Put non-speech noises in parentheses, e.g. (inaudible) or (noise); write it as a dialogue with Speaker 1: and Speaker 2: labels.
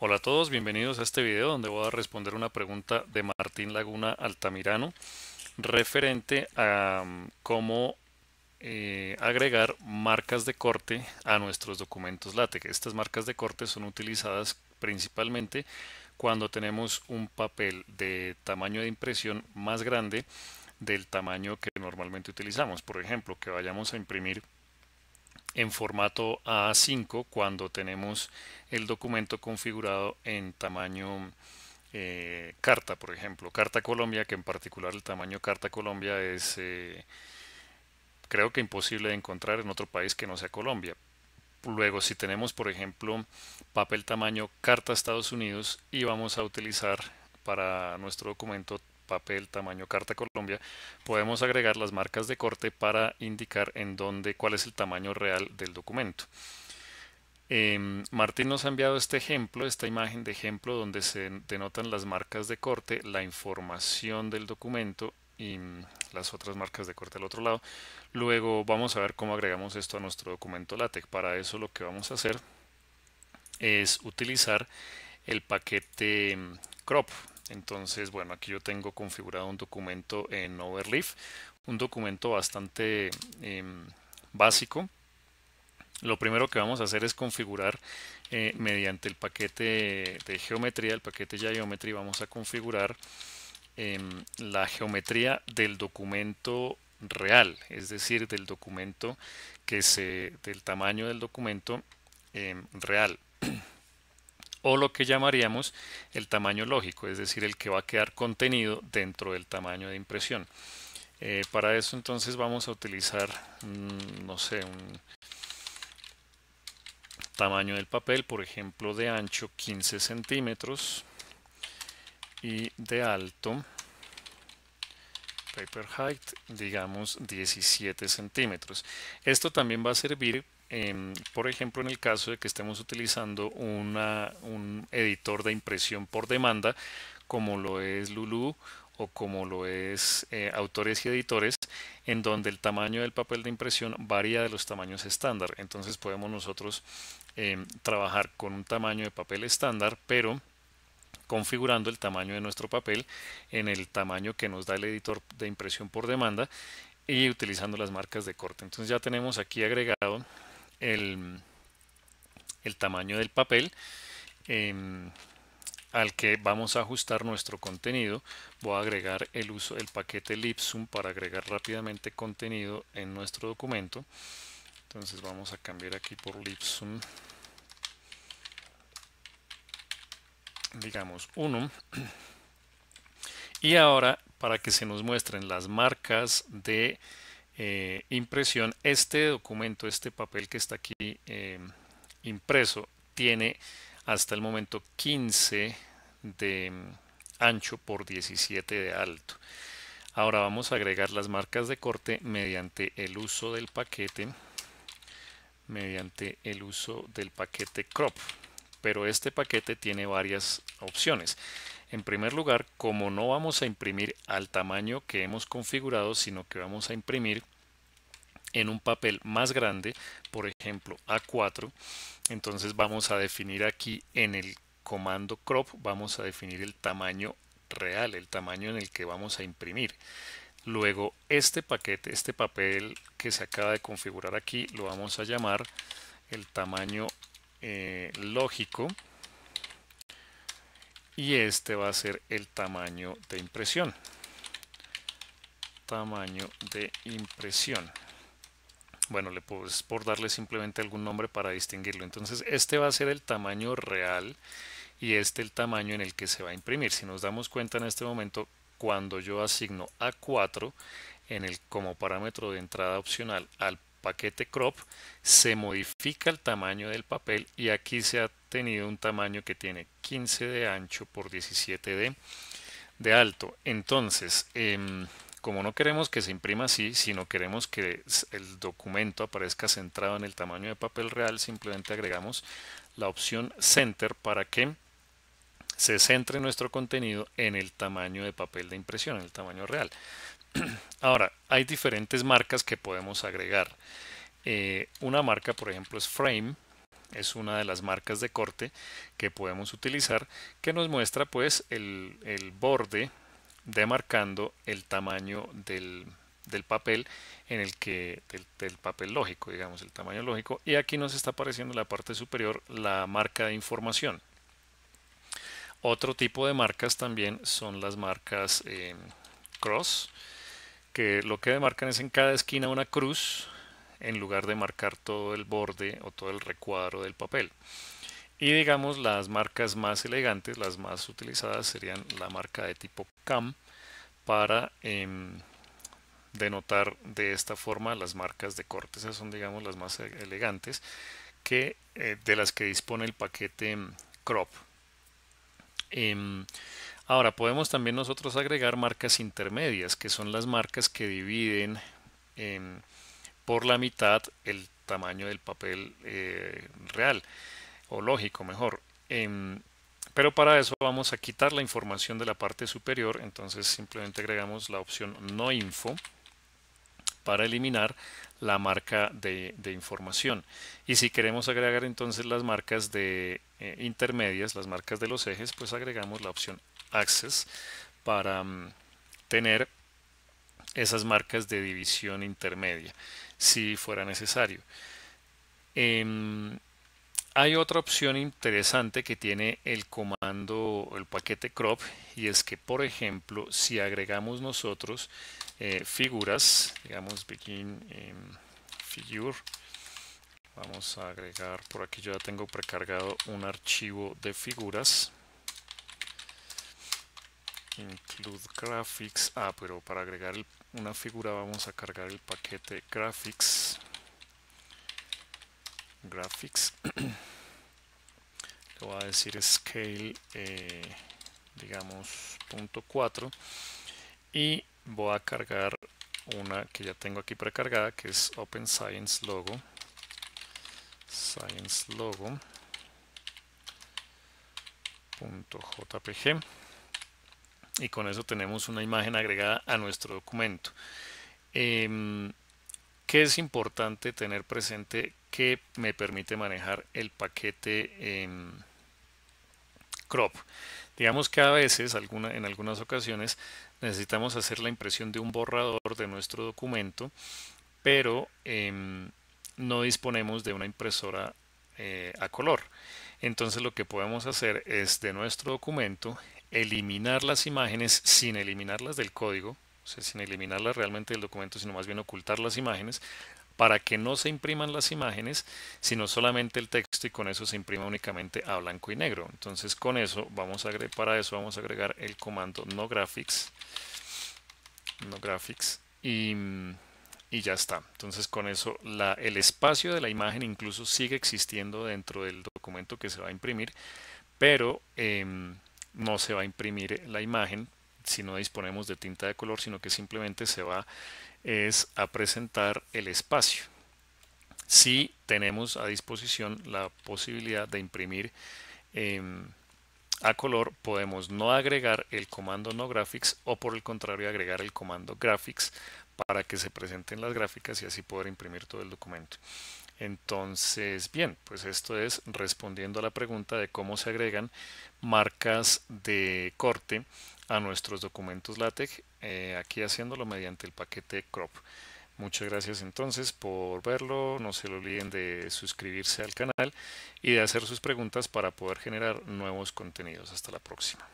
Speaker 1: Hola a todos, bienvenidos a este video donde voy a responder una pregunta de Martín Laguna Altamirano referente a mm, cómo eh, agregar marcas de corte a nuestros documentos LaTeX. Estas marcas de corte son utilizadas principalmente cuando tenemos un papel de tamaño de impresión más grande del tamaño que normalmente utilizamos. Por ejemplo, que vayamos a imprimir en formato A5 cuando tenemos el documento configurado en tamaño eh, carta, por ejemplo, Carta Colombia, que en particular el tamaño Carta Colombia es eh, creo que imposible de encontrar en otro país que no sea Colombia. Luego, si tenemos, por ejemplo, papel tamaño Carta Estados Unidos y vamos a utilizar para nuestro documento papel, tamaño, carta Colombia, podemos agregar las marcas de corte para indicar en dónde, cuál es el tamaño real del documento. Em, Martín nos ha enviado este ejemplo, esta imagen de ejemplo donde se denotan las marcas de corte, la información del documento y mm, las otras marcas de corte al otro lado. Luego vamos a ver cómo agregamos esto a nuestro documento LaTeX. Para eso lo que vamos a hacer es utilizar el paquete mm, crop entonces, bueno, aquí yo tengo configurado un documento en Overleaf, un documento bastante em, básico. Lo primero que vamos a hacer es configurar eh, mediante el paquete de geometría, el paquete geometry, vamos a configurar em, la geometría del documento real, es decir, del documento que se, del tamaño del documento em, real o lo que llamaríamos el tamaño lógico, es decir, el que va a quedar contenido dentro del tamaño de impresión. Eh, para eso entonces vamos a utilizar, mm, no sé, un tamaño del papel, por ejemplo, de ancho 15 centímetros y de alto paper height digamos 17 centímetros esto también va a servir Em, por ejemplo, en el caso de que estemos utilizando un editor de impresión por demanda, como lo es Lulu o como lo es eh, autores y editores, en donde el tamaño del papel de impresión varía de los tamaños estándar. Entonces podemos nosotros em, trabajar con un tamaño de papel estándar, pero configurando el tamaño de nuestro papel en el tamaño que nos da el editor de impresión por demanda y utilizando las marcas de corte. Entonces ya tenemos aquí agregado el, tamaño del papel em, al que vamos a ajustar nuestro contenido. Voy a agregar el uso del paquete Lipsum para agregar rápidamente contenido en nuestro documento. Entonces vamos a cambiar aquí por Lipsum. Digamos 1. Y ahora para que se nos muestren las marcas de eh, impresión, este documento, este papel que está aquí eh, impreso, tiene hasta el momento 15 de mm, ancho por 17 de alto. Ahora vamos a agregar las marcas de corte mediante el uso del paquete, mediante el uso del paquete crop. Pero este paquete tiene varias opciones. En primer lugar, como no vamos a imprimir al tamaño que hemos configurado, sino que vamos a imprimir en un papel más grande, por ejemplo A4, entonces vamos a definir aquí en el comando crop, vamos a definir el tamaño real, el tamaño en el que vamos a imprimir. Luego este paquete, este papel que se acaba de configurar aquí, lo vamos a llamar el tamaño eh, lógico y este va a ser el tamaño de impresión tamaño de impresión bueno le es por darle simplemente algún nombre para distinguirlo entonces este va a ser el tamaño real y este el tamaño en el que se va a imprimir si nos damos cuenta en este momento cuando yo asigno a 4 en el como parámetro de entrada opcional al paquete crop, se modifica el tamaño del papel y aquí se ha tenido un tamaño que tiene 15 de ancho por 17 de, alto. Entonces, em, como no queremos que se imprima así, sino queremos que el documento aparezca centrado en el tamaño de papel real, simplemente agregamos la opción Center para que se centre nuestro contenido en el tamaño de papel de impresión, en el tamaño real. (clears throat) Ahora, hay diferentes marcas que podemos agregar. Eh, una marca, por ejemplo, es Frame. Es una de las marcas de corte que podemos utilizar que nos muestra pues el, borde demarcando el tamaño del, papel en el que del, papel lógico digamos el tamaño lógico y aquí nos está apareciendo en la parte superior la marca de información otro tipo de marcas también son las marcas eh, cross que lo que demarcan es en cada esquina una cruz en lugar de marcar todo el borde o todo el recuadro del papel. Y digamos las marcas más elegantes, las más utilizadas serían la marca de tipo CAM para em, denotar de esta forma las marcas de corte. Esas son digamos las más e-, elegantes que, eh, de las que dispone el paquete em, Crop. Em, Ahora, podemos también nosotros agregar marcas intermedias, que son las marcas que dividen em, por la mitad el tamaño del papel eh, real, o lógico mejor. Em, pero para eso vamos a quitar la información de la parte superior, entonces simplemente agregamos la opción no info para eliminar la marca de, información. Y si queremos agregar entonces las marcas de eh, intermedias, las marcas de los ejes, pues agregamos la opción Access para mm, tener esas marcas de división intermedia si fuera necesario. Em, hay otra opción interesante que tiene el comando, el paquete crop, y es que, por ejemplo, si agregamos nosotros eh, figuras, digamos begin em, figure, vamos a agregar, por aquí yo ya tengo precargado un archivo de figuras, include mm, graphics ah pero para agregar una figura vamos a cargar el paquete graphics graphics le (clears throat) voy a decir scale eh, digamos punto 4 y voy a cargar una que ya tengo aquí precargada que es open science logo science logo punto jpg y con eso tenemos una imagen agregada a nuestro documento. Em, ¿Qué es importante tener presente que me permite manejar el paquete em, crop? Digamos que a veces, alguna, en algunas ocasiones, necesitamos hacer la impresión de un borrador de nuestro documento, pero em, no disponemos de una impresora eh, a color. Entonces lo que podemos hacer es de nuestro documento eliminar las imágenes sin eliminarlas del código, o sea, sin eliminarlas realmente del documento, sino más bien ocultar las imágenes, para que no se impriman las imágenes, sino solamente el texto y con eso se imprima únicamente a blanco y negro. Entonces con eso vamos a agregar, para eso vamos a agregar el comando no graphics, no graphics y, ya está. Entonces con eso el espacio de la imagen incluso sigue existiendo dentro del documento que se va a imprimir, pero em, no se va a imprimir la imagen si no disponemos de tinta de color, sino que simplemente se va es a presentar el espacio. Si tenemos a disposición la posibilidad de imprimir em, a color, podemos no agregar el comando no graphics o por el contrario agregar el comando graphics para que se presenten las gráficas y así poder imprimir todo el documento. Entonces, bien, pues esto es respondiendo a la pregunta de cómo se agregan marcas de corte a nuestros documentos LaTeX, eh, aquí haciéndolo mediante el paquete crop. Muchas gracias entonces por verlo, no se lo olviden de suscribirse al canal y de hacer sus preguntas para poder generar nuevos contenidos. Hasta la próxima.